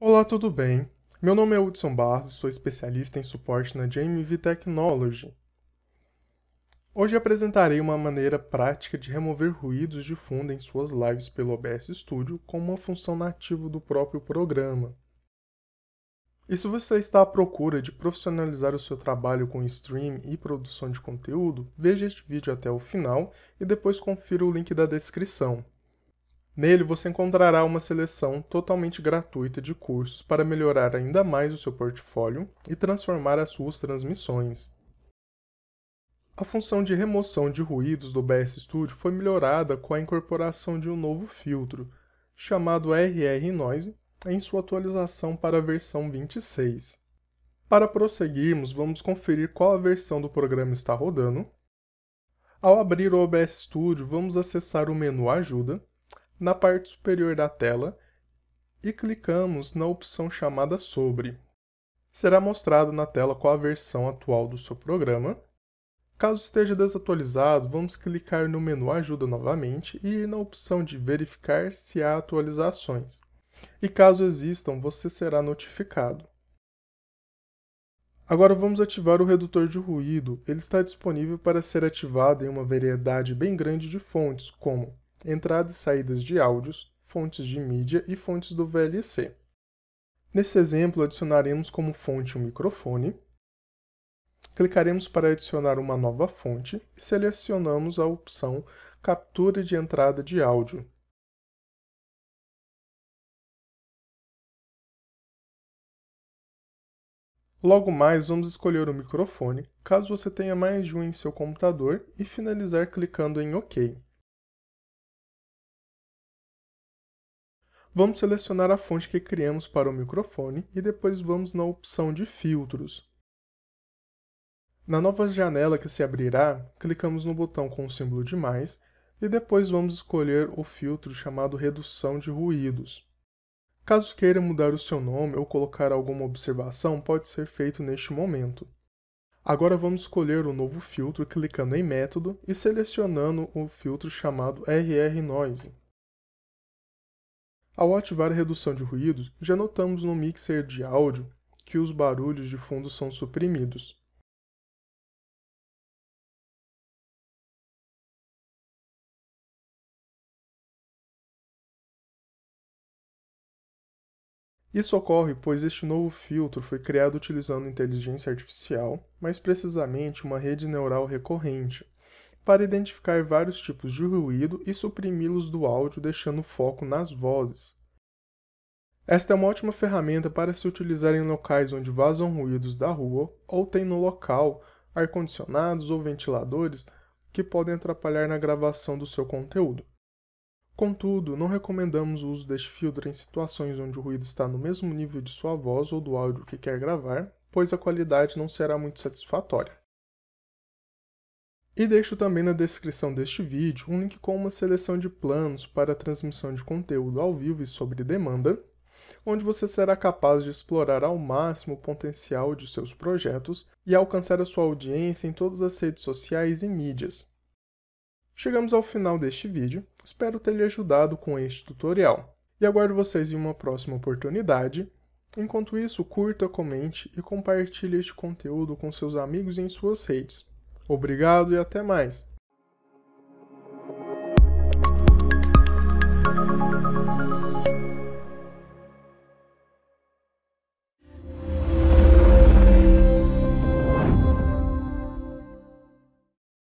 Olá, tudo bem? Meu nome é Hudson Barros, sou especialista em suporte na JMV Technology. Hoje apresentarei uma maneira prática de remover ruídos de fundo em suas lives pelo OBS Studio com uma função nativa do próprio programa. E se você está à procura de profissionalizar o seu trabalho com stream e produção de conteúdo, veja este vídeo até o final e depois confira o link da descrição. Nele você encontrará uma seleção totalmente gratuita de cursos para melhorar ainda mais o seu portfólio e transformar as suas transmissões. A função de remoção de ruídos do OBS Studio foi melhorada com a incorporação de um novo filtro, chamado RR Noise, em sua atualização para a versão 26. Para prosseguirmos, vamos conferir qual a versão do programa está rodando. Ao abrir o OBS Studio, vamos acessar o menu Ajuda na parte superior da tela e clicamos na opção chamada Sobre. Será mostrado na tela qual a versão atual do seu programa. Caso esteja desatualizado, vamos clicar no menu Ajuda novamente e ir na opção de Verificar se há atualizações. E caso existam, você será notificado. Agora vamos ativar o redutor de ruído. Ele está disponível para ser ativado em uma variedade bem grande de fontes, como entradas e saídas de áudios, fontes de mídia e fontes do VLC. Nesse exemplo, adicionaremos como fonte um microfone, clicaremos para adicionar uma nova fonte e selecionamos a opção Captura de entrada de áudio, Logo mais, vamos escolher o microfone, caso você tenha mais de um em seu computador, e finalizar clicando em OK. Vamos selecionar a fonte que criamos para o microfone e depois vamos na opção de filtros. Na nova janela que se abrirá, clicamos no botão com o símbolo de mais e depois vamos escolher o filtro chamado redução de ruídos. Caso queira mudar o seu nome ou colocar alguma observação, pode ser feito neste momento. Agora vamos escolher o novo filtro clicando em método e selecionando o filtro chamado RR Noise. Ao ativar a redução de ruído, já notamos no mixer de áudio que os barulhos de fundo são suprimidos. Isso ocorre pois este novo filtro foi criado utilizando inteligência artificial, mais precisamente uma rede neural recorrente, para identificar vários tipos de ruído e suprimi-los do áudio, deixando foco nas vozes. Esta é uma ótima ferramenta para se utilizar em locais onde vazam ruídos da rua ou tem no local ar-condicionados ou ventiladores que podem atrapalhar na gravação do seu conteúdo. Contudo, não recomendamos o uso deste filtro em situações onde o ruído está no mesmo nível de sua voz ou do áudio que quer gravar, pois a qualidade não será muito satisfatória. E deixo também na descrição deste vídeo um link com uma seleção de planos para transmissão de conteúdo ao vivo e sobre demanda, onde você será capaz de explorar ao máximo o potencial de seus projetos e alcançar a sua audiência em todas as redes sociais e mídias. Chegamos ao final deste vídeo, espero ter lhe ajudado com este tutorial e aguardo vocês em uma próxima oportunidade. Enquanto isso, curta, comente e compartilhe este conteúdo com seus amigos em suas redes. Obrigado e até mais.